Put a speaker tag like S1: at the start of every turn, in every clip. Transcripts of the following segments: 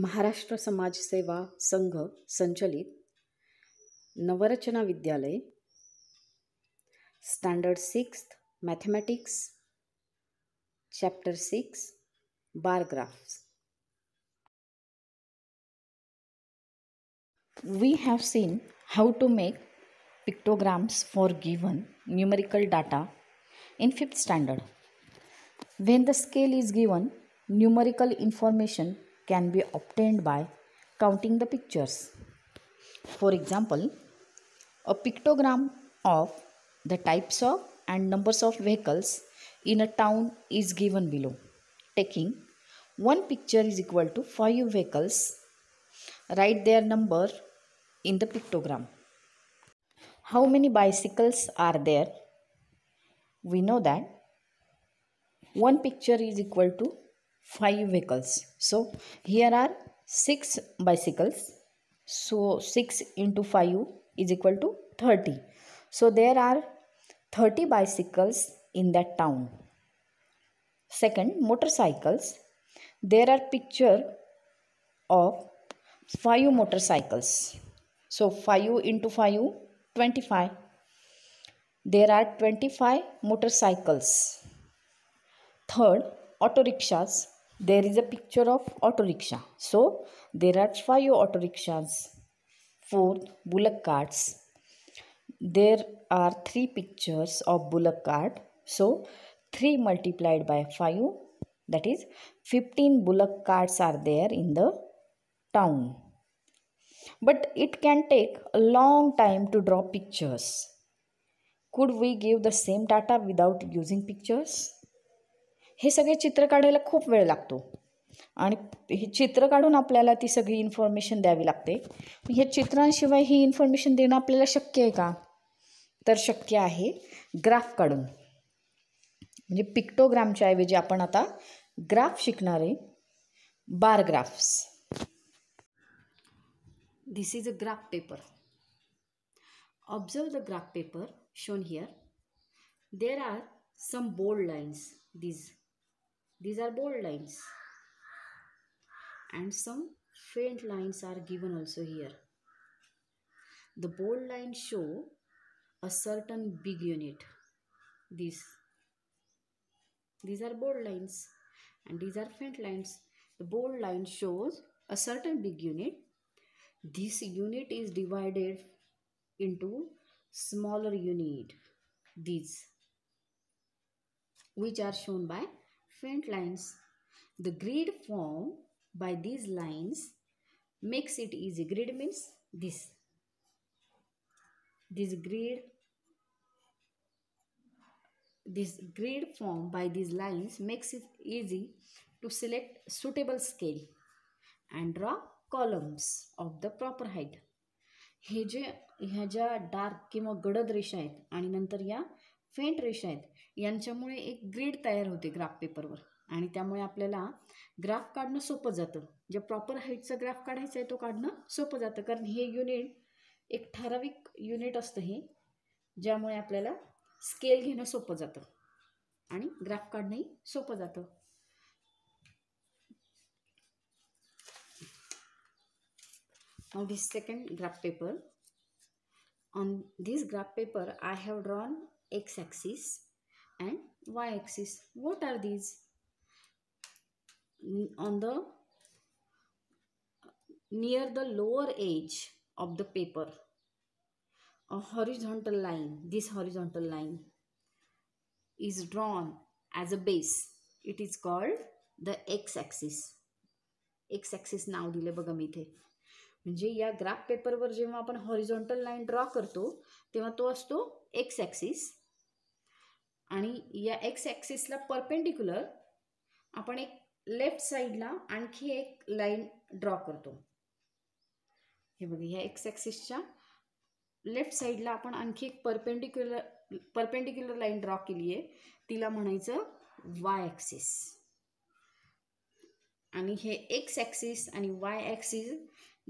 S1: महाराष्ट्र समाजसेवा संघ संचलित नवरचना विद्यालय standard sixth mathematics chapter six bar graphs we have seen how to make pictograms for given numerical data in fifth standard when the scale is given numerical information can be obtained by counting the pictures. For example, a pictogram of the types of and numbers of vehicles in a town is given below. Taking one picture is equal to 5 vehicles. Write their number in the pictogram. How many bicycles are there? We know that one picture is equal to five vehicles so here are six bicycles so 6 into 5 is equal to 30 so there are 30 bicycles in that town second motorcycles there are picture of 5 motorcycles so 5 into 5 25 there are 25 motorcycles third auto rickshaws there is a picture of auto rickshaw so there are five auto rickshaws four bullock carts there are three pictures of bullock cart so 3 multiplied by 5 that is 15 bullock carts are there in the town but it can take a long time to draw pictures could we give the same data without using pictures हे सगळे चित्र काढायला खूप वेळ लागतो आणि हे चित्र काढून आपल्याला ती सगळी इन्फॉर्मेशन द्यावी लागते हे चित्रांशिवाय ही इन्फॉर्मेशन देणं आपल्याला शक्य आहे का तर शक्य आहे ग्राफ काढून म्हणजे पिक्टोग्रामच्या ऐवजी आपण आता ग्राफ शिकणारे bar graphs this is a graph paper observe the graph paper shown here there are some bold lines these These are bold lines. And some faint lines are given also here. The bold lines show a certain big unit. These. These are bold lines and these are faint lines. The bold line shows a certain big unit. This unit is divided into smaller unit. These which are shown by faint lines. The grid formed by these lines makes it easy. Grid means this. This grid this grid formed by these lines makes it easy to select suitable scale and draw columns of the proper height. हे जे ह्या ज्या dark किंवा गडद रेषा आहेत आणि नंतर या फेंट रेषा आहेत यांच्यामुळे एक ग्रीड तयार होते ग्राफ पेपरवर आणि त्यामुळे आपल्याला ग्राफ काढणं सोपं जातं जे प्रॉपर हाईटचा ग्राफ काढायचा आहे तो काढणं सोपं जातं कारण हे युनिट एक ठराविक युनिट असतं हे ज्यामुळे आपल्याला स्केल घेणं सोपं जातं आणि ग्राफ काढणंही सोपं जातं now this second graph paper on this graph paper i have drawn x axis and y axis what are these on the near the lower edge of the paper a horizontal line this horizontal line is drawn as a base it is called the x axis x axis नाव दिलं बघा मी इथे म्हणजे या graph पेपरवर जेव्हा आपण horizontal line draw करतो तेव्हा तो असतो एक्स ॲक्सिस आणि या एक्स ॲक्सिसला परपेंडिक्युलर आपण एक लेफ्ट साईडला आणखी एक लाईन ड्रॉ करतो हे बघा ह्या एक्स ॲक्सिसच्या लेफ्ट साईडला आपण आणखी एक परपेंडिक्युलर परपेंडिक्युलर लाईन ड्रॉ केली आहे तिला म्हणायचं वाय ॲक्सिस आणि हे एक्स ॲक्सिस आणि वाय ॲक्सिस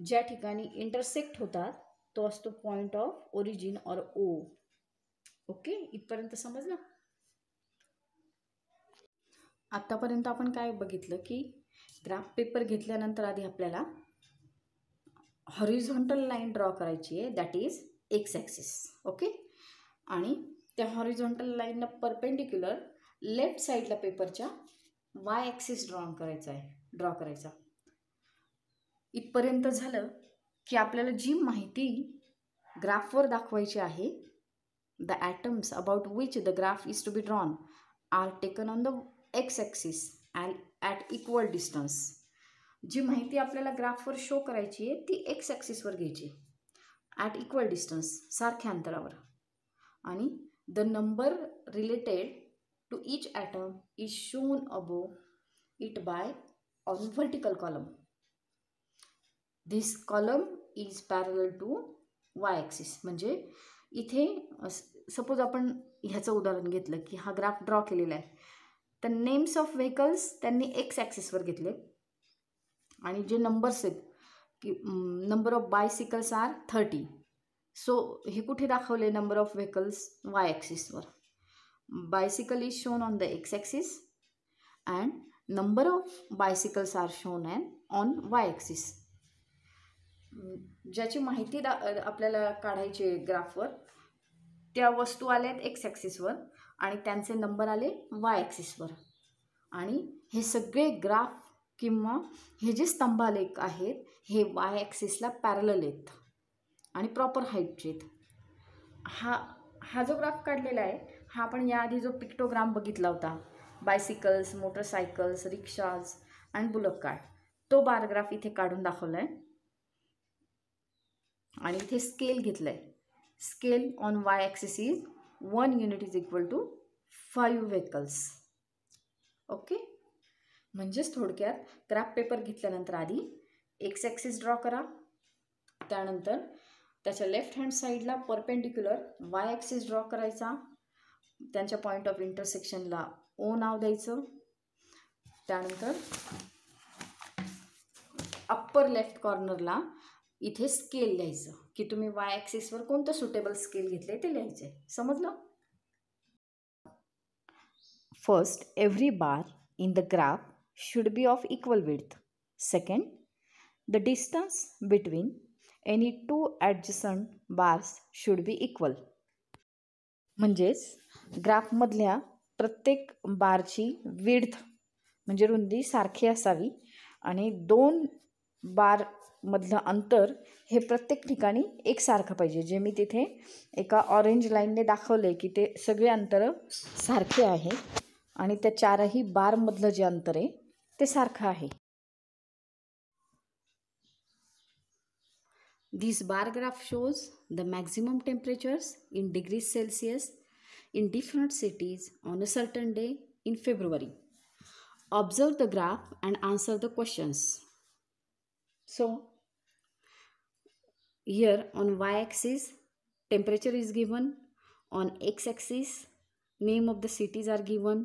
S1: ज्या ठिकाणी इंटरसेक्ट होतात तो असतो पॉईंट ऑफ ओरिजिन और ओ ओके इथपर्यंत समजलं आत्तापर्यंत आपण काय बघितलं की ग्राफ पेपर घेतल्यानंतर आधी आपल्याला हॉरिझॉन्टल लाईन ड्रॉ करायची आहे that is X axis okay आणि त्या हॉरिझॉन्टल लाईननं परपेंडिक्युलर लेफ्ट साईडला पेपरच्या वाय ॲक्सिस ड्रॉ करायचा आहे ड्रॉ करायचा इथपर्यंत झालं की आपल्याला जी माहिती ग्राफवर दाखवायची आहे the items about which the graph is to be drawn are taken on the X axis and at equal distance जी माहिती आपल्याला ग्राफवर शो करायची आहे ती एक्स ॲक्सिसवर घ्यायची ॲट इक्वल डिस्टन्स सारख्या अंतरावर आणि the number related to each item is shown above it by on vertical column this column is parallel to Y axis म्हणजे इथे सपोज आपण ह्याचं उदाहरण घेतलं की हा ग्राफ ड्रॉ केलेला आहे तर नेम्स ऑफ व्हेकल्स त्यांनी एक्स ॲक्सिसवर घेतले आणि जे नंबर्स आहेत की number of bicycles are thirty so हे कुठे दाखवले नंबर ऑफ व्हेकल्स वाय ॲक्सिसवर bicycle is shown on the X axis and number of bicycles are shown and on Y axis ज्याची माहिती दा आपल्याला काढायची ग्राफवर त्या वस्तू आल्या आहेत एक्स ॲक्सिसवर आणि त्यांचे नंबर आले वाय ॲक्सिसवर आणि हे सगळे ग्राफ किंवा हे जे स्तंभालेख आहेत हे वाय ॲक्सिसला पॅरल आहेत आणि प्रॉपर हाईटचे आहेत हा हा जो ग्राफ काढलेला आहे हा आपण याआधी जो पिक्टोग्राम बघितला होता बायसिकल्स मोटरसायकल्स रिक्षाज आणि बुलक कार्ड तो बारग्राफ इथे काढून दाखवला आहे आणि इथे स्केल घेतला आहे scale on y-axis is 1 unit is equal to 5 vehicles okay म्हणजेच थोडक्यात ग्राफ पेपर घेतल्यानंतर आधी एक्स ॲक्सिस ड्रॉ करा त्यानंतर त्याच्या लेफ्ट हँड साईडला परपेंडिक्युलर वाय ॲक्सिस ड्रॉ करायचा त्यांच्या पॉईंट ऑफ इंटरसेक्शनला ओ नाव द्यायचं त्यानंतर अप्पर लेफ्ट कॉर्नरला इथे स्केल लिहायचं की तुम्ही वाय ॲक्सिसवर कोणतं सुटेबल स्केल घेतलं ते लिहायचं आहे समजलं first every bar in the graph should be of equal width. Second the distance between any two adjacent bars should be equal म्हणजेच ग्राफमधल्या प्रत्येक बारची विड्थ म्हणजे रुंदी सारखी असावी आणि दोन बार मधलं अंतर हे प्रत्येक ठिकाणी एकसारखं पाहिजे जे मी तिथे एका ऑरेंज लाईनने दाखवले की ते सगळे अंतर सारखे आहे आणि त्या चारही बारमधलं जे अंतर आहे ते सारखं आहे this bar graph shows the maximum temperatures in degrees Celsius in different cities on a certain day in February observe the graph and answer the questions so here on y-axis temperature is given on x-axis name of the cities are given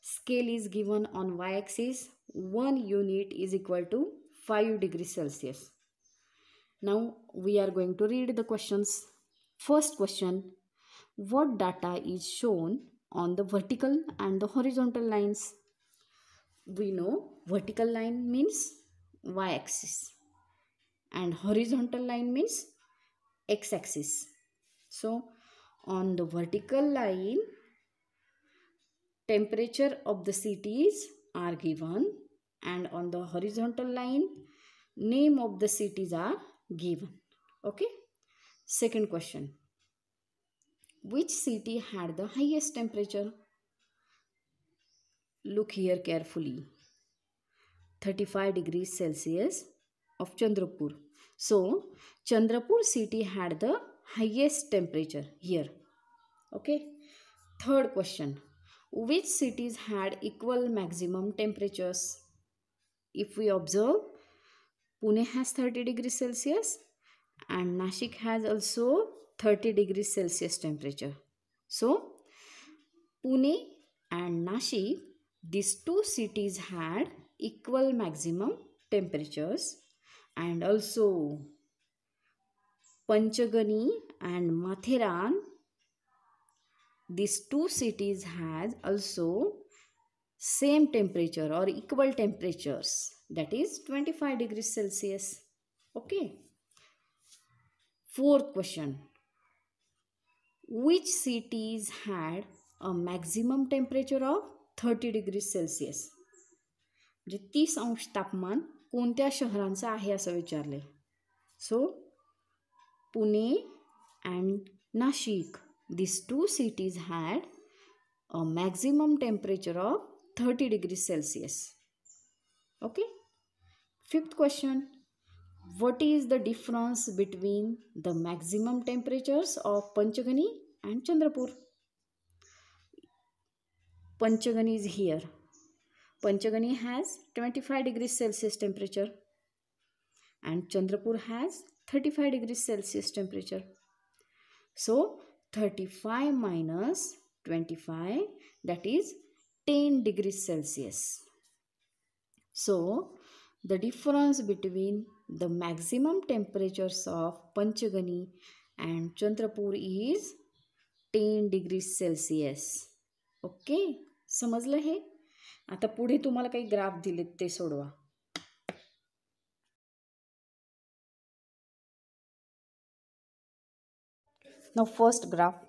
S1: scale is given on y-axis 1 unit is equal to 5 degrees celsius now we are going to read the questions first question what data is shown on the vertical and the horizontal lines we know vertical line means y-axis and horizontal line means x-axis. So, on the vertical line, temperature of the cities are given and on the horizontal line, name of the cities are given. Okay. Second question. Which city had the highest temperature? Look here carefully. 35 degrees Celsius of Chandrapur. So, Chandrapur city had the highest temperature here. Okay. Third question. Which cities had equal maximum temperatures? If we observe, Pune has 30 degrees Celsius and Nashik has also 30 degrees Celsius temperature. So, Pune and Nashik, these two cities had equal maximum temperatures and also Panchagani and Mathiran. These two cities has also same temperature or equal temperatures that is 25 degrees Celsius. Okay. Fourth question. Which cities had a maximum temperature of 30 degrees Celsius? तीस अंश तापमान कोणत्या शहरांचा आहे असं विचारले so Pune and Nashik this two cities had a maximum temperature of thirty degree Celsius okay fifth question what is the difference between the maximum temperatures of Panchagani and Chandrapur? Panchagani is here Panchagani has 25 degrees Celsius temperature and Chandrapur has 35 degrees Celsius temperature. So 35 minus 25 that is 10 degrees Celsius. So the difference between the maximum temperatures of Panchagani and Chandrapur is 10 degrees Celsius. okay? समजलं हे आता पुढे तुम्हाला काही graph दिलेत ते सोडवा first graph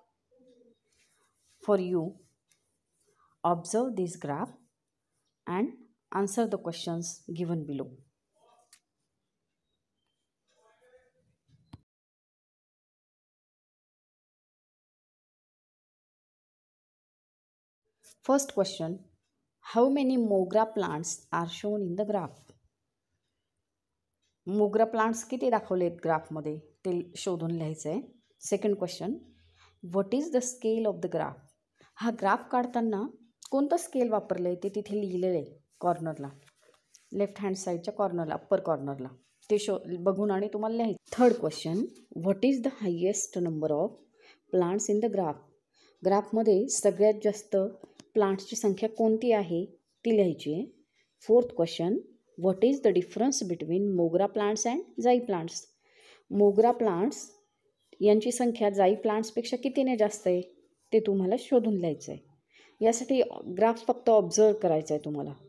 S1: for you observe this graph and answer the questions given below first question how many mogra plants are shown in the graph मोगरा प्लांट्स किती दाखवले आहेत ग्राफमध्ये ते शोधून लिहायचं आहे second question what is the scale of the graph हा ग्राफ काढताना कोणतं स्केल वापरलं आहे ते तिथे लिहिलेलं आहे कॉर्नरला लेफ्ट हँड साईडच्या कॉर्नरला अप्पर कॉर्नरला ते शो बघून आणि तुम्हाला लिहायचं third question what is the highest number of plants in the graph ग्राफमध्ये सगळ्यात जास्त प्लांट्सची संख्या कोणती आहे ती लिहायची आहे fourth question what is the difference between mogra plants and jai plants मोगरा प्लांट्स यांची संख्या जाई प्लांट्सपेक्षा कितीने जास्त आहे ते तुम्हाला शोधून लिहायचं आहे यासाठी ग्राफ फक्त ऑब्झर्व करायचा आहे तुम्हाला